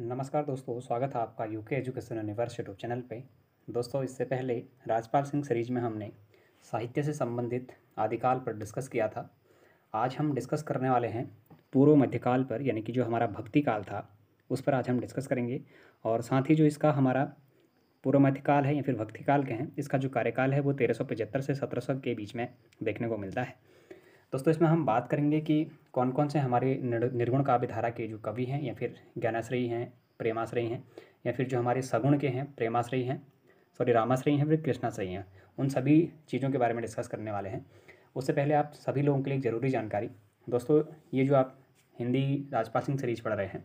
नमस्कार दोस्तों स्वागत है आपका UK education universe YouTube channel पे दोस्तों इससे पहले राजपाल सिंह सीरीज में हमने साहित्य से संबंधित आदिकाल पर डिस्कस किया था आज हम डिस्कस करने वाले हैं पूर्व मध्यकाल पर यानी कि जो हमारा भक्ति काल था उस पर आज हम डिस्कस करेंगे और साथ ही जो इसका हमारा पूर्व मध्यकाल है या फिर भक्तिकाल के हैं इसका जो कार्यकाल है वो तेरह से सत्रह के बीच में देखने को मिलता है दोस्तों इसमें हम बात करेंगे कि कौन कौन से हमारे निर्गुण काव्य धारा के जो कवि हैं या फिर ज्ञानाश्रयी हैं प्रेमाश्रयी हैं या फिर जो हमारे सगुण के हैं प्रेमाश्रयी हैं सॉरी रामाश्रयी हैं फिर कृष्णाश्रयी हैं उन सभी चीज़ों के बारे में डिस्कस करने वाले हैं उससे पहले आप सभी लोगों के लिए ज़रूरी जानकारी दोस्तों ये जो आप हिंदी राजपाल सिंह सीरीज पढ़ रहे हैं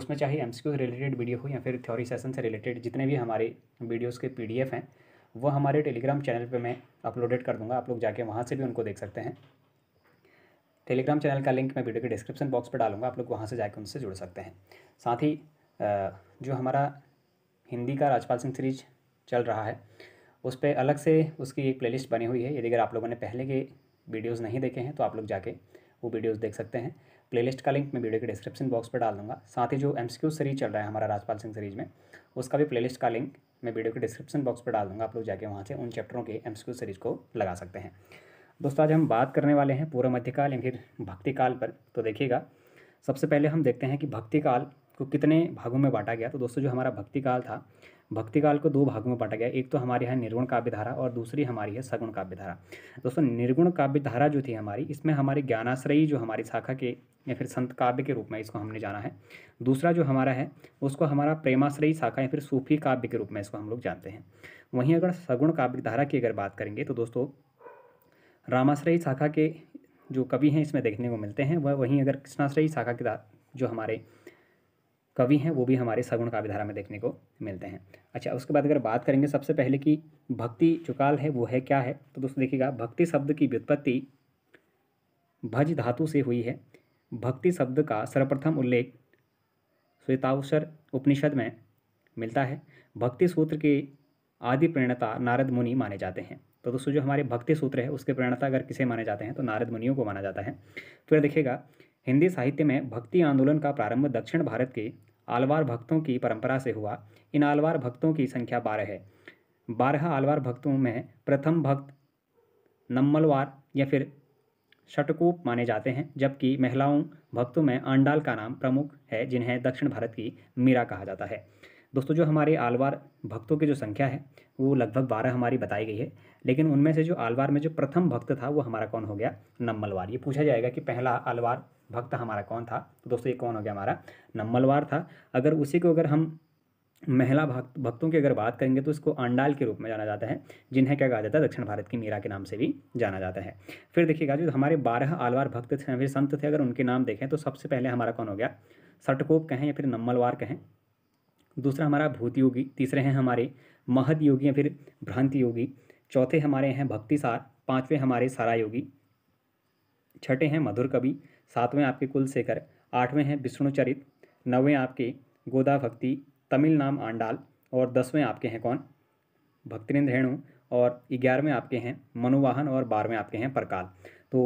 उसमें चाहे एम से रिलेटेड वीडियो हो या फिर थ्योरी सेशन से रिलेटेड जितने भी हमारे वीडियोज़ के पी हैं वो हमारे टेलीग्राम चैनल पर मैं अपलोडेड कर दूँगा आप लोग जाके वहाँ से भी उनको देख सकते हैं टेलीग्राम चैनल का लिंक मैं वीडियो के डिस्क्रिप्शन बॉक्स पर डालूंगा आप लोग वहाँ से जाकर उनसे जुड़ सकते हैं साथ ही जो हमारा हिंदी का राजपाल सिंह सीरीज चल रहा है उस पर अलग से उसकी एक प्लेलिस्ट बनी हुई है यदि अगर आप लोगों ने पहले के वीडियोज़ नहीं देखे हैं तो आप लोग जाके वो वीडियोस देख सकते हैं प्लेलिस्ट का लिंक मैं वीडियो के डिस्क्रिप्शन बॉक्स पर डाल दूँगा साथ ही जो एम सीरीज चल रहा है हमारा राजपाल सिंह सीरीज में उसका भी प्लेलिस्ट का लिंक मैं वीडियो के डिस्क्रिप्शन बॉक्स पर डाल दूँगा आप लोग जाके वहाँ से उन चैप्टरों के एम सीरीज को लगा सकते हैं दोस्तों आज हम बात करने वाले हैं पूर्व मध्यकाल या फिर भक्ति काल पर तो देखिएगा सबसे पहले हम देखते हैं कि भक्ति काल को कितने भागों में बांटा गया तो दोस्तों जो हमारा भक्ति काल था भक्ति काल को दो भागों में बांटा गया एक तो हमारी है निर्गुण काव्यधारा और दूसरी हमारी है सगुण काव्यधारा दोस्तों निर्गुण काव्यधारा जो थी हमारी इसमें हमारी ज्ञानाश्रयी जो हमारी शाखा के या फिर संत काव्य के रूप में इसको हमने जाना है दूसरा जो हमारा है उसको हमारा प्रेमाश्रयी शाखा या फिर सूफी काव्य के रूप में इसको हम लोग जानते हैं वहीं अगर सगुण काव्यधारा की अगर बात करेंगे तो दोस्तों रामाश्रयी शाखा के जो कवि हैं इसमें देखने को मिलते हैं वह वहीं अगर कृष्णाश्रयी शाखा के जो हमारे कवि हैं वो भी हमारे सगुण काव्यधारा में देखने को मिलते हैं अच्छा उसके बाद अगर बात करेंगे सबसे पहले कि भक्ति जो काल है वो है क्या है तो दोस्तों देखिएगा भक्ति शब्द की व्युत्पत्ति भज धातु से हुई है भक्ति शब्द का सर्वप्रथम उल्लेख श्वेतावसर उपनिषद में मिलता है भक्ति सूत्र के आदि प्रेरणता नारद मुनि माने जाते हैं तो दोस्तों जो हमारे भक्ति सूत्र है उसके प्रेरणता अगर किसे माने जाते हैं तो नारद मुनियों को माना जाता है फिर तो देखिएगा हिंदी साहित्य में भक्ति आंदोलन का प्रारंभ दक्षिण भारत के आलवार भक्तों की परंपरा से हुआ इन आलवार भक्तों की संख्या बारह है बारह आलवार भक्तों में प्रथम भक्त नम्मलवार या फिर शटकूप माने जाते हैं जबकि महिलाओं भक्तों में आंडाल का नाम प्रमुख है जिन्हें दक्षिण भारत की मीरा कहा जाता है दोस्तों जो हमारे आलवार भक्तों की जो संख्या है वो लगभग बारह हमारी बताई गई है लेकिन उनमें से जो आलवार में जो प्रथम भक्त था वो हमारा कौन हो गया नम्बलवार ये पूछा जाएगा कि पहला आलवार भक्त हमारा कौन था तो दोस्तों ये कौन हो गया हमारा नम्बलवार था अगर उसी को अगर हम महिला भक्त भक्तों की अगर बात करेंगे तो इसको अंडाल के रूप में जाना जाता है जिन्हें क्या कहा जाता है दक्षिण भारत की मीरा के नाम से भी जाना जाता है फिर देखिएगा जो हमारे बारह आलवार भक्त थे संत थे अगर उनके नाम देखें तो सबसे पहले हमारा कौन हो गया सटकोप कहें या फिर नम्बलवार कहें दूसरा हमारा भूत योगी तीसरे हैं हमारे महद योगी या फिर भ्रांति योगी चौथे हमारे हैं भक्ति सार पाँचवें हमारे सारा योगी छठे हैं मधुर कवि सातवें आपके कुल आठवें हैं विष्णुचरित नवें आपके गोदा भक्ति तमिल नाम आंडाल और दसवें आपके हैं कौन भक्तिन्द्र रेणु और ग्यारहवें आपके हैं मनुवाहन और बारहवें आपके हैं परकाल तो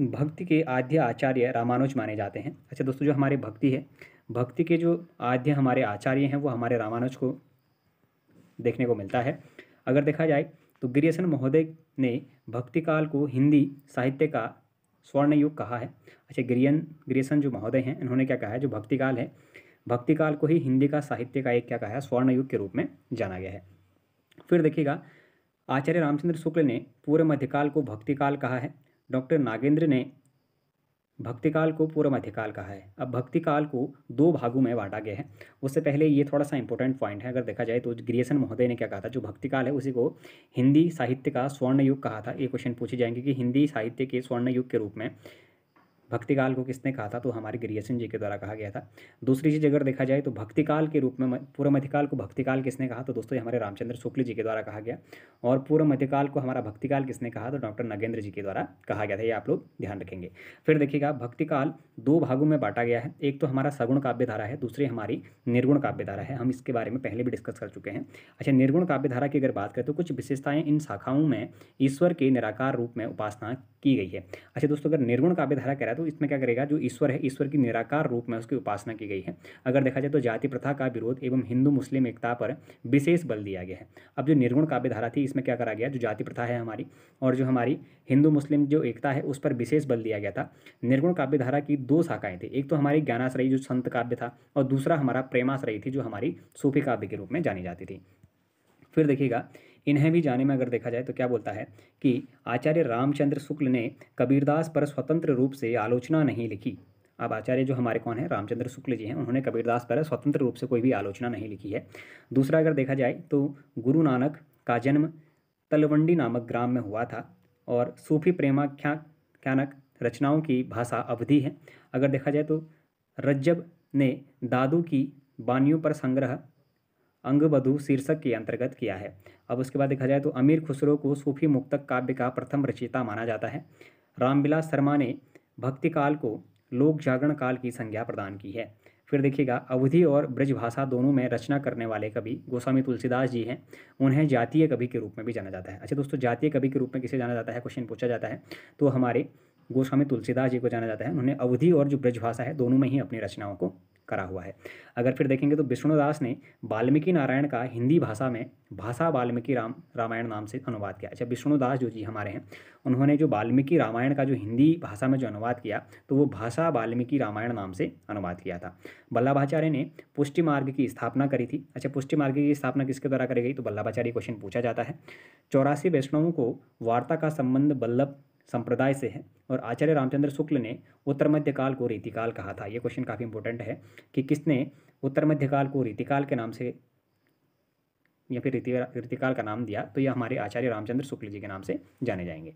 भक्ति के आद्य आचार्य रामानुज माने जाते हैं अच्छा दोस्तों जो हमारी भक्ति है भक्ति के जो आद्य हमारे आचार्य हैं वो हमारे रामानुज को देखने को मिलता है अगर देखा जाए तो गिरियसन महोदय ने भक्ति काल को हिंदी साहित्य का स्वर्ण युग कहा है अच्छा गिरियन ग्रियसन जो महोदय हैं इन्होंने क्या कहा है जो भक्ति काल है भक्ति काल को ही हिंदी का साहित्य का एक क्या कहा है स्वर्ण युग के रूप में जाना गया है फिर देखिएगा आचार्य रामचंद्र शुक्ल ने पूरे मध्यकाल को भक्ति काल कहा है डॉक्टर नागेंद्र ने भक्तिकाल को पूर्व मध्यकाल कहा है अब भक्तिकाल को दो भागों में बांटा गया है उससे पहले ये थोड़ा सा इंपॉर्टेंट पॉइंट है अगर देखा जाए तो ग्रियसन महोदय ने क्या कहा था जो भक्तिकाल है उसी को हिंदी साहित्य का स्वर्ण युग कहा था ये क्वेश्चन पूछे जाएंगे कि हिंदी साहित्य के स्वर्ण युग के रूप में भक्तिकाल को किसने कहा था तो हमारे गिरियसन जी के द्वारा कहा गया था दूसरी चीज़ अगर देखा जाए तो भक्तिकाल के रूप में पूर्व मध्यकाल को भक्तिकाल किसने कहा तो दोस्तों हमारे रामचंद्र शुक्ल जी के द्वारा कहा गया और पूर्व मध्यकाल को हमारा भक्तिकाल किसने कहा तो डॉक्टर नगेंद्र जी के द्वारा कहा गया था ये आप लोग ध्यान रखेंगे फिर देखिएगा भक्तिकाल दो भागों में बांटा गया है एक तो हमारा सगुण काव्यधारा है दूसरी हमारी निर्गुण काव्यधारा है हम इसके बारे में पहले भी डिस्कस कर चुके हैं अच्छा निर्गुण काव्यधारा की अगर बात करें तो कुछ विशेषताएं इन शाखाओं में ईश्वर के निराकार रूप में उपासना की गई है अच्छा दोस्तों अगर निर्गुण काव्यधारा कह रहा जाए तो इसमें क्या करेगा जो ईश्वर है ईश्वर की निराकार रूप में उसकी उपासना की गई है अगर देखा जाए तो जाति प्रथा का विरोध एवं हिंदू मुस्लिम एकता पर विशेष बल दिया गया है अब जो निर्गुण काव्यधारा थी इसमें क्या करा गया जो जाति प्रथा है हमारी और जो हमारी हिंदू मुस्लिम जो एकता है उस पर विशेष बल दिया गया था निर्गुण काव्यधारा की दो शाखाएं थी एक तो हमारी ज्ञानाश्रयी जो संत काव्य था और दूसरा हमारा प्रेमाश्रयी थी जो हमारी सूफी काव्य के रूप में जानी जाती थी फिर देखिएगा इन्हें भी जाने में अगर देखा जाए तो क्या बोलता है कि आचार्य रामचंद्र शुक्ल ने कबीरदास पर स्वतंत्र रूप से आलोचना नहीं लिखी अब आचार्य जो हमारे कौन है रामचंद्र शुक्ल जी हैं उन्होंने कबीरदास पर स्वतंत्र रूप से कोई भी आलोचना नहीं लिखी है दूसरा अगर देखा जाए तो गुरु नानक का जन्म तलवंडी नामक ग्राम में हुआ था और सूफी प्रेमाख्याख्यानक रचनाओं की भाषा अवधि है अगर देखा जाए तो रज्जब ने दादू की बानियों पर संग्रह अंगबधु शीर्षक के अंतर्गत किया है अब उसके बाद देखा जाए तो अमीर खुसरो को सूफी मुक्तक काव्य का प्रथम रचयिता माना जाता है रामविलास शर्मा ने भक्ति काल को लोक जागरण काल की संज्ञा प्रदान की है फिर देखिएगा अवधि और ब्रजभाषा दोनों में रचना करने वाले कवि गोस्वामी तुलसीदास जी हैं उन्हें जातीय कवि के रूप में भी जाना जाता है अच्छा दोस्तों जातीय कवि के रूप में किसे जाना जाता है क्वेश्चन पूछा जाता है तो हमारे गोस्वामी तुलसीदास जी को जाना जाता है उन्होंने अवधि और जो ब्रजभाषा है दोनों में ही अपनी रचनाओं को करा हुआ है अगर फिर देखेंगे तो विष्णुदास ने वाल्मीकि नारायण का हिंदी भाषा में भाषा वाल्मीकि राम रामायण नाम से अनुवाद किया अच्छा विष्णुदास जो जी हमारे हैं उन्होंने जो वाल्मीकि रामायण का जो हिंदी भाषा में जो अनुवाद किया तो वो भाषा वाल्मीकि रामायण नाम से अनुवाद किया था बल्लाभाचार्य ने पुष्टि मार्ग की स्थापना करी थी अच्छा पुष्टि मार्ग की स्थापना किसके द्वारा करी गई तो बल्लाभाचार्य क्वेश्चन पूछा जाता है चौरासी वैष्णवों को वार्ता का संबंध बल्लभ संप्रदाय से है और आचार्य रामचंद्र शुक्ल ने उत्तर मध्यकाल को रीतिकाल कहा था ये क्वेश्चन काफ़ी इंपॉर्टेंट है कि किसने उत्तर मध्यकाल को रीतिकाल के नाम से या फिर रीति रीतिकाल का नाम दिया तो ये हमारे आचार्य रामचंद्र शुक्ल जी के नाम से जाने जाएंगे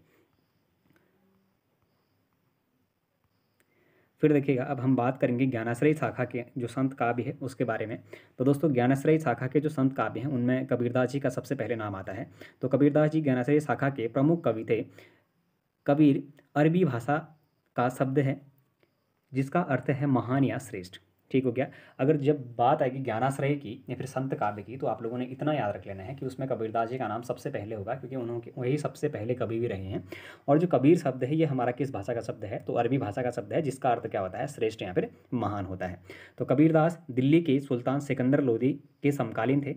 फिर देखिएगा अब हम बात करेंगे ज्ञानाश्रय शाखा के जो संत काव्य है उसके बारे में तो दोस्तों ज्ञानाश्रय शाखा के जो संत काव्य हैं उनमें कबीरदास जी का सबसे पहले नाम आता है तो कबीरदास जी ज्ञानाश्रय शाखा के प्रमुख कवि थे कबीर अरबी भाषा का शब्द है जिसका अर्थ है महान या श्रेष्ठ ठीक हो गया अगर जब बात आएगी ज्ञानाश्रय की या फिर संत काव्य की तो आप लोगों ने इतना याद रख लेना है कि उसमें कबीरदास जी का नाम सबसे पहले होगा क्योंकि उन्होंने वही सबसे पहले कवि भी रहे हैं और जो कबीर शब्द है ये हमारा किस भाषा का शब्द है तो अरबी भाषा का शब्द है जिसका अर्थ क्या होता है श्रेष्ठ या फिर महान होता है तो कबीरदास दिल्ली के सुल्तान सिकंदर लोधी के समकालीन थे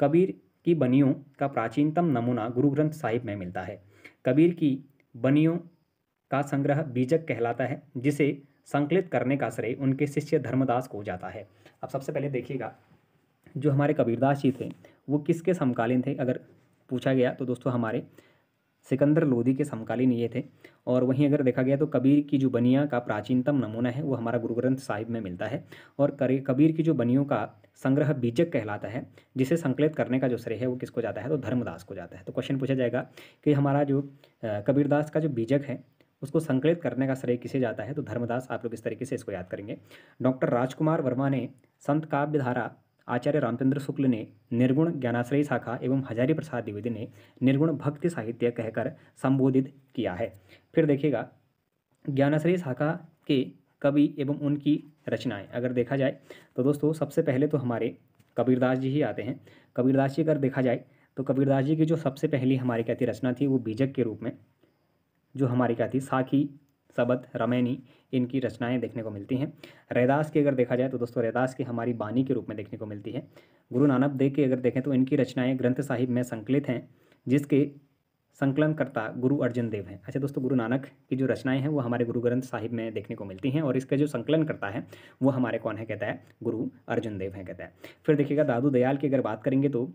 कबीर की बनियों का प्राचीनतम नमूना गुरु ग्रंथ साहिब में मिलता है कबीर की बनियों का संग्रह बीजक कहलाता है जिसे संकलित करने का श्रेय उनके शिष्य धर्मदास को जाता है अब सबसे पहले देखिएगा जो हमारे कबीरदास जी थे वो किसके समकालीन थे अगर पूछा गया तो दोस्तों हमारे सिकंदर लोधी के समकालीन ये थे और वहीं अगर देखा गया तो कबीर की जो बनिया का प्राचीनतम नमूना है वो हमारा गुरु ग्रंथ साहिब में मिलता है और कबीर की जो बनियों का संग्रह बीजक कहलाता है जिसे संकलित करने का जो श्रेय है वो किसको जाता है तो धर्मदास को जाता है तो क्वेश्चन पूछा जाएगा कि हमारा जो कबीरदास का जो बीजक है उसको संकलित करने का श्रेय किसे जाता है तो धर्मदास आप लोग इस तरीके से इसको याद करेंगे डॉक्टर राजकुमार वर्मा ने संत काव्यधारा आचार्य रामचंद्र शुक्ल ने निर्गुण ज्ञानाश्रय शाखा एवं हजारी प्रसाद द्विवेदी ने निर्गुण भक्ति साहित्य कहकर संबोधित किया है फिर देखिएगा ज्ञानाश्रय शाखा के कवि एवं उनकी रचनाएं अगर देखा जाए तो दोस्तों सबसे पहले तो हमारे कबीरदास जी ही आते हैं कबीरदास जी अगर देखा जाए तो कबीरदास जी की जो सबसे पहली हमारी क्या रचना थी वो बीजक के रूप में जो हमारी क्या थी साखी सबद रमैनी इनकी रचनाएं देखने को मिलती हैं रैदास की अगर देखा जाए तो दोस्तों रैदास की हमारी बानी के रूप में देखने को मिलती है गुरु नानक देव की अगर देखें तो इनकी रचनाएँ ग्रंथ साहिब में संकलित हैं जिसके संकलनकर्ता गुरु अर्जुन देव हैं अच्छा दोस्तों गुरु नानक की जो रचनाएं हैं वो हमारे गुरु ग्रंथ साहिब में देखने को मिलती हैं और इसका जो संकलन करता है वो हमारे कौन है कहता है गुरु अर्जुन देव हैं कहता है फिर देखिएगा दादू दयाल की अगर बात करेंगे तो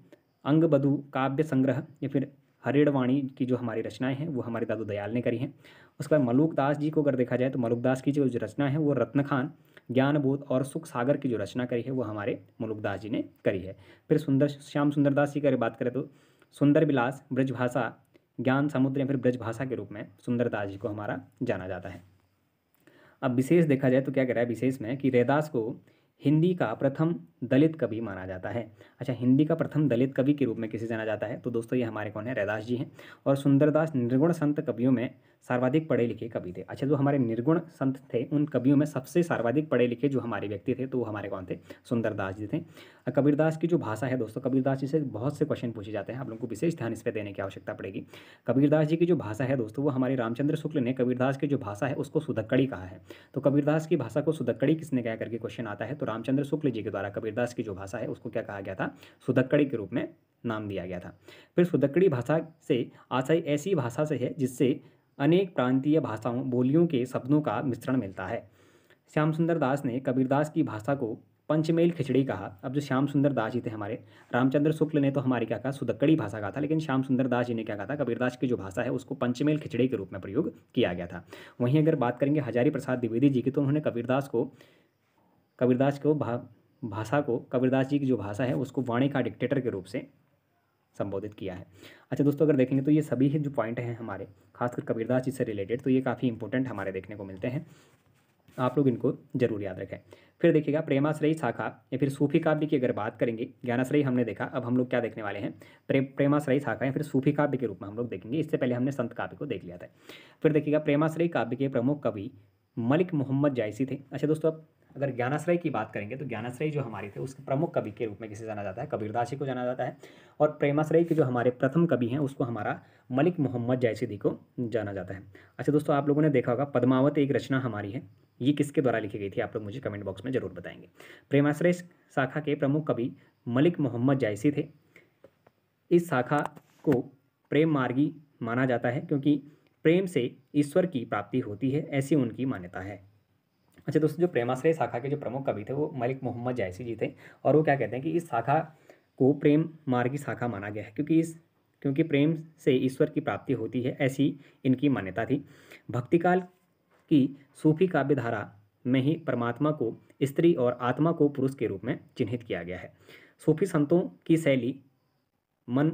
अंगबधु काव्य संग्रह या फिर हरिण वाणी की जो हमारी रचनाएं हैं वो हमारे दादू दयाल ने करी हैं उसके बाद मलुकदास दास जी को अगर देखा जाए तो मलुकदास दास की जो रचना है वो रत्न खान ज्ञानबोध और सुख सागर की जो रचना करी है वो हमारे मलुक दास जी ने करी है फिर सुंदर श्याम सुंदर दास जी की अगर बात करें तो सुंदर विलास ब्रजभाषा ज्ञान समुद्र या फिर ब्रजभाषा के रूप में सुंदरदास जी को हमारा जाना जाता है अब विशेष देखा जाए तो क्या कह रहा है विशेष में कि रैदास को हिंदी का प्रथम दलित कवि माना जाता है अच्छा हिंदी का प्रथम दलित कवि के रूप में किसे जाना जाता है तो दोस्तों ये हमारे कौन है रैदास जी हैं और सुंदरदास निर्गुण संत कवियों में सर्वाधिक पढ़े लिखे कवि थे अच्छा जो हमारे निर्गुण संत थे उन कवियों में सबसे सर्वाधिक पढ़े लिखे जो हमारे व्यक्ति थे तो वो हमारे कौन थे सुंदरदास जी थे कबीरदास की जो भाषा है दोस्तों कबीरदास जी से बहुत से क्वेश्चन पूछे जाते हैं आप लोगों को विशेष ध्यान इस पर देने की आवश्यकता पड़ेगी कबीरदास जी की जो भाषा है दोस्तों वो हमारे रामचंद्र शुक्ल ने कबीरदास की जो भाषा है उसको सुधक्कड़ी कहा है तो कबीरदास की भाषा को सुधक्कड़ी किसने कह करके क्वेश्चन आता है तो रामचंद्र शुक्ल जी के द्वारा कबीरदास की जो भाषा है उसको क्या कहा गया था सुदक्कड़ी के रूप में नाम दिया गया था फिर सुदक्कड़ी भाषा से आशय ऐसी भाषा से है जिससे अनेक प्रांतीय भाषाओं बोलियों के शब्दों का मिश्रण मिलता है श्याम सुंदर दास ने कबीरदास की भाषा को पंचमेल खिचड़ी कहा अब जो श्याम सुंदर दास जी थे हमारे रामचंद्र शुक्ल ने तो हमारी क्या कहा सुदक्कड़ी भाषा कहा था लेकिन श्याम सुंदर दास जी ने क्या कहा था कबीरदास की जो भाषा है उसको पंचमेल खिचड़ी के रूप में प्रयोग किया गया था वहीं अगर बात करेंगे हजारी प्रसाद द्विवेदी जी की तो उन्होंने कबीरदास को कबीरदास को भा भाषा को कबीरदास जी की जो भाषा है उसको वाणी का डिक्टेटर के रूप से संबोधित किया है अच्छा दोस्तों अगर देखेंगे तो ये सभी ही जो पॉइंट हैं हमारे खासकर कबीरदास जी से रिलेटेड तो ये काफ़ी इंपॉर्टेंट हमारे देखने को मिलते हैं आप लोग इनको जरूर याद रखें फिर देखिएगा प्रेमाश्रयी शाखा या फिर सूफी काव्य की अगर बात करेंगे ज्ञानाश्रयी हमने देखा अब हम लोग क्या देखने वाले हैं प्रे प्रेमाश्रयी शाखा या फिर सूफी काव्य के रूप में हम लोग देखेंगे इससे पहले हमने संत काव्य को देख लिया था फिर देखिएगा प्रेमाश्रयी काव्य के प्रमुख कवि मलिक मोहम्मद जायसी थे अच्छा दोस्तों अब अगर ज्ञानाश्रय की बात करेंगे तो ज्ञानाश्रय जो हमारे थे उसके प्रमुख कवि के रूप में किसे जाना जाता है कबीरदास जी को जाना जाता है और प्रेमाश्रय के जो हमारे प्रथम कवि हैं उसको हमारा मलिक मोहम्मद जायसी को जाना जाता है अच्छा दोस्तों आप लोगों ने देखा होगा पदमावत एक रचना हमारी है ये किसके द्वारा लिखी गई थी आप लोग मुझे कमेंट बॉक्स में ज़रूर बताएंगे प्रेमाश्रय शाखा के प्रमुख कवि मलिक मोहम्मद जायसी थे इस शाखा को प्रेम मार्गी माना जाता है क्योंकि प्रेम से ईश्वर की प्राप्ति होती है ऐसी उनकी मान्यता है अच्छा दोस्तों जो प्रेमाश्रय शाखा के जो प्रमुख कवि थे वो मलिक मोहम्मद जैसी जी थे और वो क्या कहते हैं कि इस शाखा को प्रेम मार्ग की शाखा माना गया है क्योंकि इस क्योंकि प्रेम से ईश्वर की प्राप्ति होती है ऐसी इनकी मान्यता थी भक्तिकाल की सूफी काव्य धारा में ही परमात्मा को स्त्री और आत्मा को पुरुष के रूप में चिन्हित किया गया है सूफी संतों की शैली मन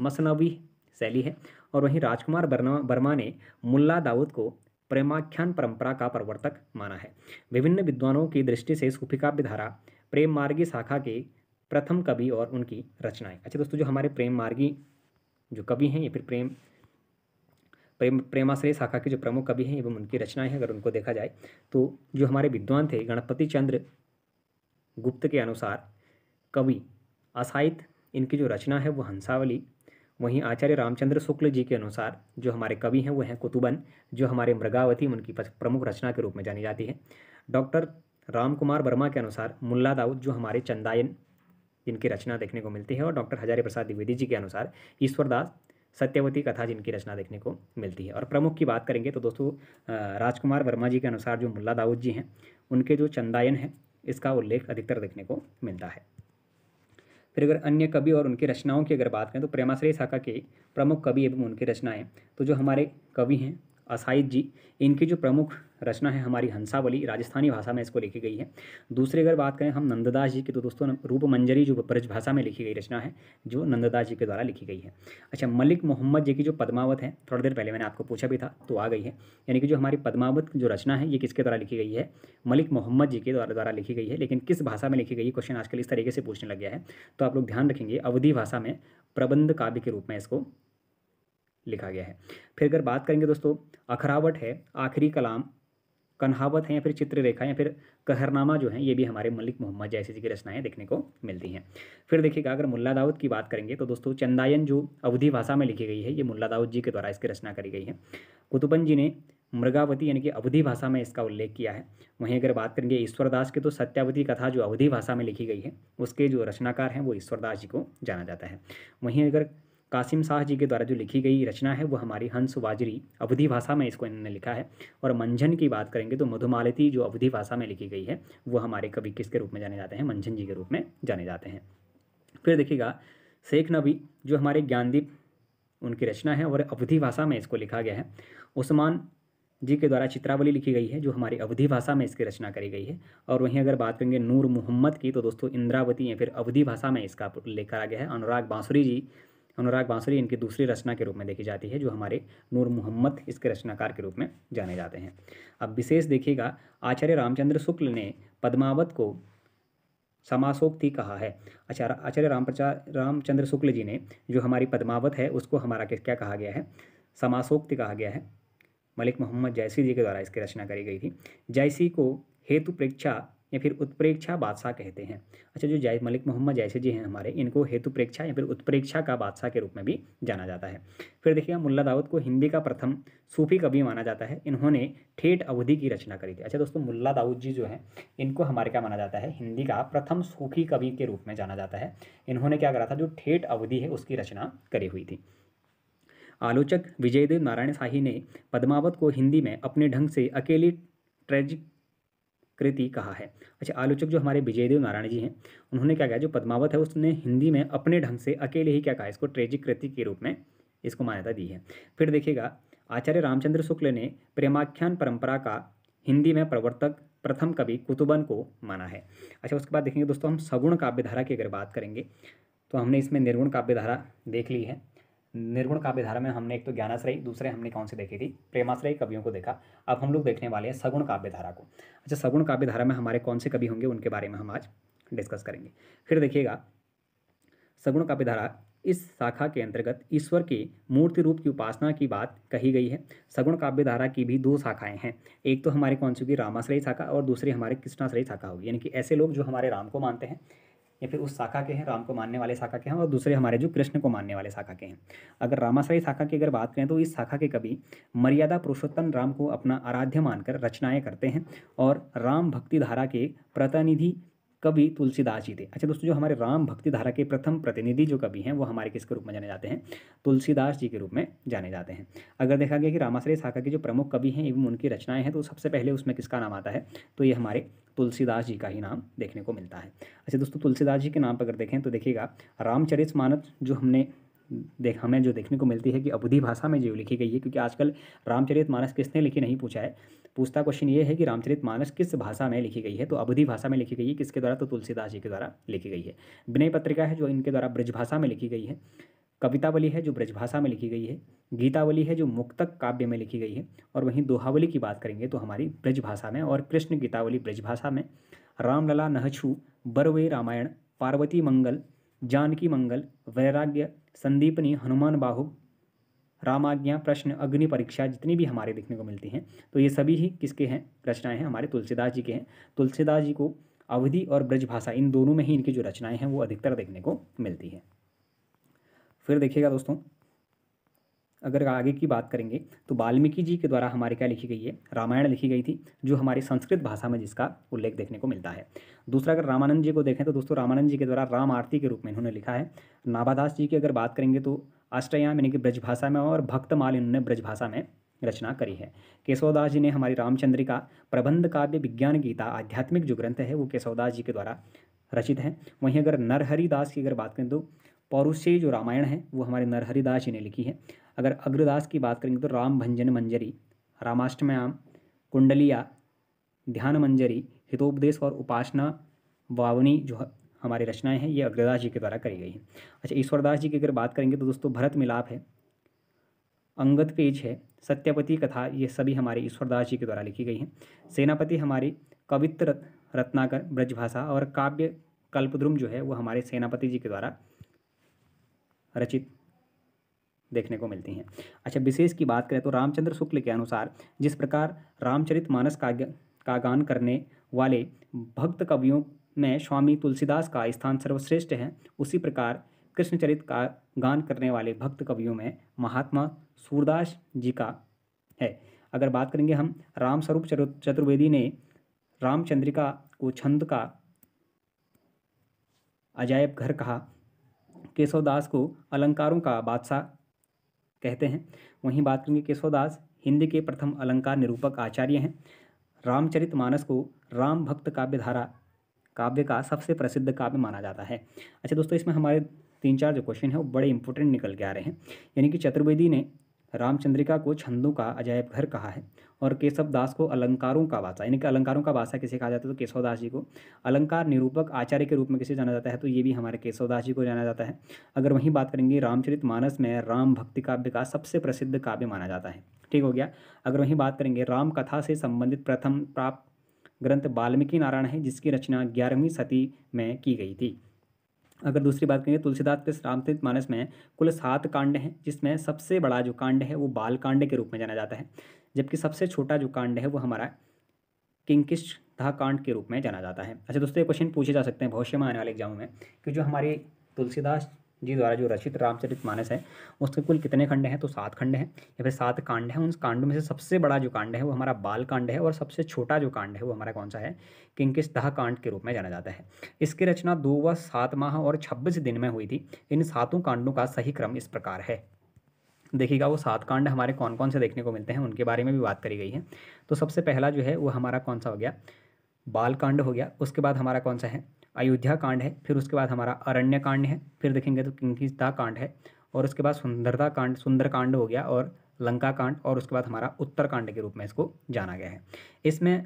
मसनवी शैली है और वहीं राजकुमार वर्मा ने मुल्ला दाऊद को प्रेमाख्यान परंपरा का प्रवर्तक माना है विभिन्न विद्वानों की दृष्टि से सूफी काव्य धारा प्रेम मार्गी शाखा के प्रथम कवि और उनकी रचनाएं अच्छा दोस्तों जो हमारे प्रेम मार्गी जो कवि हैं या फिर प्रेम प्रेम प्रेमाश्रय शाखा के जो प्रमुख कवि हैं एवं उनकी रचनाएं हैं अगर उनको देखा जाए तो जो हमारे विद्वान थे गणपति चंद्र गुप्त के अनुसार कवि असाहित इनकी जो रचना है वो हंसावली वहीं आचार्य रामचंद्र शुक्ल जी के अनुसार जो हमारे कवि हैं वो हैं कुतुबन जो हमारे मृगावती उनकी प्रमुख रचना के रूप में जानी जाती है डॉक्टर राम कुमार वर्मा के अनुसार मुल्ला दाऊद जो हमारे चंदायन जिनकी रचना देखने को मिलती है और डॉक्टर हजारी प्रसाद द्विवेदी जी के अनुसार ईश्वरदास सत्यवती कथा जिनकी रचना देखने को मिलती है और प्रमुख की बात करेंगे तो दोस्तों राजकुमार वर्मा जी के अनुसार जो मुल्ला दाऊद जी हैं उनके जो चंदायन हैं इसका उल्लेख अधिकतर देखने को मिलता है फिर अगर अन्य कवि और उनकी रचनाओं की अगर बात करें तो प्रेमाश्रय शाखा के प्रमुख कवि एवं उनकी रचनाएँ तो जो हमारे कवि हैं असाइद जी इनकी जो प्रमुख रचना है हमारी हंसावली राजस्थानी भाषा में इसको लिखी गई है दूसरी अगर बात करें हम नंददास जी की तो दोस्तों रूप मंजरी जो ब्रज भाषा में लिखी गई रचना है जो नंददास जी के द्वारा लिखी गई है अच्छा मलिक मोहम्मद जी की जो पद्मावत है थोड़ी देर पहले मैंने आपको पूछा भी था तो आ गई है यानी कि जो हमारी पदमावत जो रचना है ये किसके द्वारा लिखी गई है मलिक मोहम्मद जी के द्वारा द्वारा लिखी गई है लेकिन किस भाषा में लिखी गई क्वेश्चन आजकल इस तरीके से पूछने लग गया है तो आप लोग ध्यान रखेंगे अवधि भाषा में प्रबंध काव्य के रूप में इसको लिखा गया है फिर अगर बात करेंगे दोस्तों अखरावट है आखिरी कलाम कन्हावत है या फिर चित्ररेखा या फिर कहरनामा जो है ये भी हमारे मलिक मोहम्मद जैसी जी की रचनाएँ देखने को मिलती हैं फिर देखिएगा अगर मुल्ला दाऊद की बात करेंगे तो दोस्तों चंदायन जो अवधि भाषा में लिखी गई है ये मुल्ला दाऊद जी के द्वारा इसकी रचना करी गई है कुतुबन जी ने मृगावती यानी कि अवधि भाषा में इसका उल्लेख किया है वहीं अगर बात करेंगे ईश्वरदास की तो सत्यावती कथा जो अवधि भाषा में लिखी गई है उसके जो रचनाकार हैं वो ईश्वरदास जी को जाना जाता है वहीं अगर कासिम शाह जी के द्वारा जो लिखी गई रचना है वो हमारी हंस वाजरी अवधि भाषा में इसको इन्होंने लिखा है और मंझन की बात करेंगे तो मधुमालती जो अवधि भाषा में लिखी गई है वो हमारे कवि किसके रूप में जाने जाते हैं मंझन जी के रूप में जाने जाते हैं फिर देखिएगा शेख नबी जो हमारे ज्ञानदीप उनकी रचना है और अवधि भाषा में इसको लिखा गया है उस्मान जी के द्वारा चित्रावली लिखी गई है जो हमारी अवधि भाषा में इसकी रचना करी गई है और वहीं अगर बात करेंगे नूर मोहम्मद की तो दोस्तों इंद्रावती या फिर अवधि भाषा में इसका लेकर आ गया है अनुराग बांसुरी जी अनुराग बांसुरी इनकी दूसरी रचना के रूप में देखी जाती है जो हमारे नूर मोहम्मद इसके रचनाकार के रूप में जाने जाते हैं अब विशेष देखिएगा आचार्य रामचंद्र शुक्ल ने पद्मावत को समासोक्ति कहा है अच्छा आचार्य रामप्रचार रामचंद्र शुक्ल जी ने जो हमारी पद्मावत है उसको हमारा क्या कहा गया है समासोक्ति कहा गया है मलिक मोहम्मद जैसी जी के द्वारा इसकी रचना करी गई थी जैसी को हेतु प्रेक्षा या फिर उत्प्रेक्षा बादशाह कहते हैं अच्छा जो जय मलिक मोहम्मद जैसे जी हैं हमारे इनको हेतु प्रेक्षा या फिर उत्प्रेक्षा का बादशाह के रूप में भी जाना जाता है फिर देखिएगा मुल्ला दाऊद को हिंदी का प्रथम सूफी कवि माना जाता है इन्होंने ठेठ अवधि की रचना करी थी अच्छा दोस्तों मुल्ला दाऊद जी जो है इनको हमारे क्या माना जाता है हिंदी का प्रथम सूफी कवि के रूप में जाना जाता है इन्होंने क्या करा था जो ठेठ अवधि है उसकी रचना करी हुई थी आलोचक विजयदेव नारायण शाही ने पद्मावत को हिंदी में अपने ढंग से अकेली ट्रेजिक कृति कहा है अच्छा आलोचक जो हमारे विजयदेव नारायण जी हैं उन्होंने क्या कहा जो पद्मावत है उसने हिंदी में अपने ढंग से अकेले ही क्या कहा इसको ट्रेजिक कृति के रूप में इसको मान्यता दी है फिर देखिएगा आचार्य रामचंद्र शुक्ल ने प्रेमाख्यान परंपरा का हिंदी में प्रवर्तक प्रथम कवि कुतुबन को माना है अच्छा उसके बाद देखेंगे दोस्तों हम सगुण काव्यधारा की अगर बात करेंगे तो हमने इसमें निर्गुण काव्यधारा देख ली है निर्गुण काव्य धारा में हमने एक तो ज्ञानाश्रयी दूसरे हमने कौन सी देखी थी प्रेमाश्रय कवियों को देखा अब हम लोग देखने वाले हैं सगुण काव्य धारा को अच्छा सगुण काव्य धारा में हमारे कौन से कवि होंगे उनके बारे में हम आज डिस्कस करेंगे फिर देखिएगा सगुण काव्य धारा इस शाखा के अंतर्गत ईश्वर के मूर्ति रूप की उपासना की बात कही गई है सगुण काव्य धारा की भी दो शाखाएं हैं एक तो हमारे कौन सी होगी रामाश्रय शाखा और दूसरी हमारे कृष्णाश्रय शाखा होगी यानी कि ऐसे लोग जो हमारे राम को मानते हैं या फिर उस शाखा के हैं राम को मानने वाले शाखा के हैं और दूसरे हमारे जो कृष्ण को मानने वाले शाखा के हैं अगर रामाश्रय शाखा की अगर बात करें तो इस शाखा के कवि मर्यादा पुरुषोत्तम राम को अपना आराध्य मानकर रचनाएं करते हैं और राम भक्ति धारा के प्रतिनिधि कवि तुलसीदास जी थे अच्छा दोस्तों जो हमारे राम भक्ति धारा के प्रथम प्रतिनिधि जो कवि हैं वो हमारे किसके रूप में जाने जाते हैं तुलसीदास जी के रूप में जाने जाते हैं अगर देखा गया कि रामाश्रय शाखा के जो प्रमुख कवि हैं एवं उनकी रचनाएं हैं तो सबसे पहले उसमें किसका नाम आता है तो ये हमारे तुलसीदास जी का ही नाम देखने को मिलता है अच्छा दोस्तों तुलसीदास जी के नाम पर अगर देखें तो देखिएगा रामचरित मानस जो हमने देख हमें जो देखने को मिलती है कि अवधि भाषा में जो लिखी गई है क्योंकि आजकल रामचरित मानस किसने लिखी नहीं पूछा है पूछता क्वेश्चन ये है कि रामचरित मानस किस भाषा में लिखी गई है तो अवधि भाषा में लिखी गई है किसके द्वारा तो तुलसीदास जी के द्वारा लिखी गई है विनय पत्रिका है जो इनके द्वारा ब्रज भाषा में लिखी गई है कवितावली है जो ब्रजभाषा में लिखी गई है गीतावली है जो मुक्तक काव्य में लिखी गई है और वहीं दोहावली की बात करेंगे तो हमारी ब्रजभाषा में और कृष्ण गीतावली ब्रजभाषा में रामलला नहछू बरवे रामायण पार्वती मंगल जानकी मंगल वैराग्य संदीपनी हनुमान बाहु रामाज्ञा प्रश्न अग्नि परीक्षा जितनी भी हमारे देखने को मिलती हैं तो ये सभी ही किसके हैं रचनाएं हैं हमारे तुलसीदास जी के हैं तुलसीदास जी को अवधि और ब्रजभाषा इन दोनों में ही इनकी जो रचनाएं हैं वो अधिकतर देखने को मिलती हैं फिर देखिएगा दोस्तों अगर आगे की बात करेंगे तो वाल्मीकि जी के द्वारा हमारे क्या लिखी गई है रामायण लिखी गई थी जो हमारी संस्कृत भाषा में जिसका उल्लेख देखने को मिलता है दूसरा अगर रामानंद जी को देखें तो दोस्तों रामानंद जी के द्वारा राम आरती के रूप में इन्होंने लिखा है नाभादास जी की अगर बात करेंगे तो अष्टयाम यानी कि ब्रजभाषा में और भक्तमाल इन्होंने ब्रजभाषा में रचना करी है केशवदास जी ने हमारी रामचंद्रिका प्रबंध काव्य विज्ञान गीता आध्यात्मिक जो ग्रंथ है वो केशवदास जी के द्वारा रचित है वहीं अगर नरहरिदास की अगर बात करें तो पौरुषे जो रामायण है वो हमारे नरहरिदास जी ने लिखी है अगर अग्रदास की बात करेंगे तो राम भंजन मंजरी रामाष्टमयाम कुंडलिया ध्यान मंजरी हितोपदेश और उपासना वावनी जो हमारी रचनाएं हैं ये अग्रदास जी के द्वारा करी गई हैं अच्छा ईश्वरदास जी की अगर बात करेंगे तो दोस्तों भरत मिलाप है अंगत पेज है सत्यपति कथा ये सभी हमारे ईश्वरदास जी के द्वारा लिखी गई हैं सेनापति हमारी कवित्र रत्नाकर ब्रजभाषा और काव्य कल्पद्रुम जो है वो हमारे सेनापति जी के द्वारा रचित देखने को मिलती हैं अच्छा विशेष की बात करें तो रामचंद्र शुक्ल के अनुसार जिस प्रकार रामचरित मानस का का गान करने वाले भक्त कवियों में स्वामी तुलसीदास का स्थान सर्वश्रेष्ठ है उसी प्रकार कृष्णचरित का गान करने वाले भक्त कवियों में महात्मा सूरदास जी का है अगर बात करेंगे हम रामस्वरूप चतुर्वेदी ने रामचंद्रिका को छंद का अजायब घर कहा केशवदास को अलंकारों का बादशाह कहते हैं वहीं बात करेंगे केशवदास हिंदी के प्रथम अलंकार निरूपक आचार्य हैं रामचरित मानस को राम भक्त काव्यधारा काव्य का सबसे प्रसिद्ध काव्य माना जाता है अच्छा दोस्तों इसमें हमारे तीन चार जो क्वेश्चन है वो बड़े इंपॉर्टेंट निकल के आ रहे हैं यानी कि चतुर्वेदी ने रामचंद्रिका को छंदों का अजायब घर कहा है और केशव दास को अलंकारों का वासा यानी कि अलंकारों का वासा किसे कहा जाता है तो केशवदास जी को अलंकार निरूपक आचार्य के रूप में किसे जाना जाता है तो ये भी हमारे केशवदास जी को जाना जाता है अगर वहीं बात करेंगे रामचरित मानस में राम भक्ति काव्य का सबसे प्रसिद्ध काव्य माना जाता है ठीक हो गया अगर वहीं बात करेंगे राम कथा से संबंधित प्रथम प्राप्त ग्रंथ वाल्मीकि नारायण है जिसकी रचना ग्यारहवीं सती में की गई थी अगर दूसरी बात करेंगे तुलसीदास के रामचरित मानस में कुल सात कांड हैं जिसमें सबसे बड़ा जो कांड है वो बाल कांड के रूप में जाना जाता है जबकि सबसे छोटा जो कांड है वो हमारा किंकिश धा कांड के रूप में जाना जाता है अच्छा दोस्तों ये क्वेश्चन पूछे जा सकते हैं भविष्य में आने वाले एग्जाम में कि जो हमारी तुलसीदास जी द्वारा जो रचित रामचरित मानस है उसके कुल कितने खंड हैं तो सात खंड हैं या फिर सात कांड हैं उन कांडों में से सबसे बड़ा जो कांड है वो हमारा बाल कांड है और सबसे छोटा जो कांड है वो हमारा कौन सा है किंकिस दह कांड के रूप में जाना जाता है इसकी रचना दो व सात माह और छब्बीस दिन में हुई थी इन सातों कांडों का सही क्रम इस प्रकार है देखिएगा वो सात कांड हमारे कौन कौन से देखने को मिलते हैं उनके बारे में भी बात करी गई है तो सबसे पहला जो है वो हमारा कौन सा हो गया बाल कांड हो गया उसके बाद हमारा कौन सा है अयोध्या कांड है फिर उसके बाद हमारा अरण्य कांड है फिर देखेंगे तो किंकिता कांड है और उसके बाद सुंदरता कांड सुंदर कांड हो गया और लंका कांड और उसके बाद हमारा उत्तर कांड के रूप में इसको जाना गया है इसमें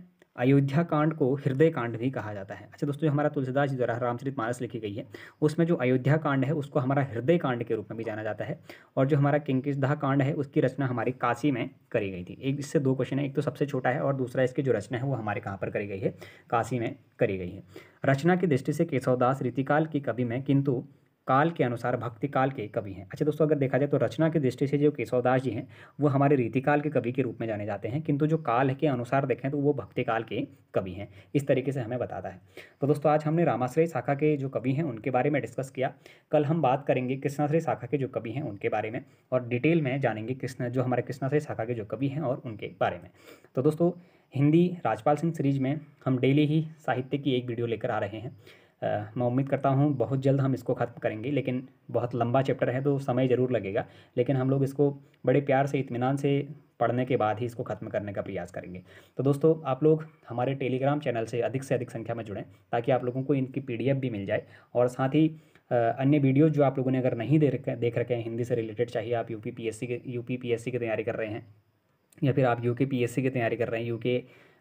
अयोध्या कांड को हृदय कांड भी कहा जाता है अच्छा दोस्तों हमारा तुलसीदास जी द्वारा रामचरित मानस लिखी गई है उसमें जो अयोध्या कांड है उसको हमारा हृदय कांड के रूप में भी जाना जाता है और जो हमारा किंकिशदाह कांड है उसकी रचना हमारी काशी में करी गई थी एक इससे दो क्वेश्चन है एक तो सबसे छोटा है और दूसरा इसकी जो रचना है वो हमारे कहाँ पर करी गई है काशी में करी गई है रचना की दृष्टि से केशवदास रीतिकाल की कवि में किंतु काल के अनुसार भक्ति काल के कवि हैं अच्छा दोस्तों अगर देखा जाए तो रचना की दृष्टि से जो केशवदास जी हैं वो हमारे रीतिकाल के कवि के रूप में जाने जाते हैं किंतु जो काल के अनुसार देखें तो वो भक्ति काल के कवि हैं इस तरीके से हमें बताता है तो दोस्तों आज हमने रामाश्रय शाखा के जो कवि हैं उनके बारे में डिस्कस किया कल हम बात करेंगे कृष्णाश्रय शाखा के जो कवि हैं उनके बारे में और डिटेल में जानेंगे कृष्ण जो हमारे कृष्णाश्रय शाखा के जो कवि हैं और उनके बारे में तो दोस्तों हिंदी राजपाल सिंह सीरीज में हम डेली ही साहित्य की एक वीडियो लेकर आ रहे हैं मैं उम्मीद करता हूँ बहुत जल्द हम इसको ख़त्म करेंगे लेकिन बहुत लंबा चैप्टर है तो समय ज़रूर लगेगा लेकिन हम लोग इसको बड़े प्यार से इतमान से पढ़ने के बाद ही इसको ख़त्म करने का प्रयास करेंगे तो दोस्तों आप लोग हमारे टेलीग्राम चैनल से अधिक से अधिक संख्या में जुड़ें ताकि आप लोगों को इनकी पी भी मिल जाए और साथ ही अन्य वीडियोज़ जो आप लोगों ने अगर नहीं दे रखे देख रखे हैं हिंदी से रिलेटेड चाहिए आप U P P S C के U P P S C की तैयारी कर रहे हैं या फिर आप यू के पी एस सी की तैयारी कर रहे हैं यू के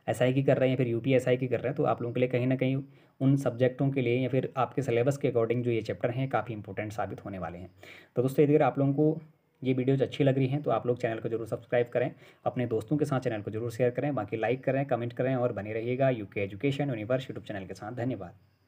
एस आई की कर रहे हैं या फिर यू पी एस आई की कर रहे हैं तो आप लोगों के लिए कहीं ना कहीं उन सब्जेक्टों के लिए या फिर आपके सिलेबस के अकॉर्डिंग जो ये चैप्टर हैं काफ़ी इंपॉर्टेंट साबित होने वाले हैं तो दोस्तों यदि आप लोगों को ये वीडियोज अच्छी लग रही हैं तो आप लोग चैनल को जरूर सब्सक्राइब करें अपने दोस्तों के साथ चैनल को जरूर शेयर करें बाकी लाइक करें कमेंट करें और बने रहिएगा UK education universe YouTube channel के साथ धन्यवाद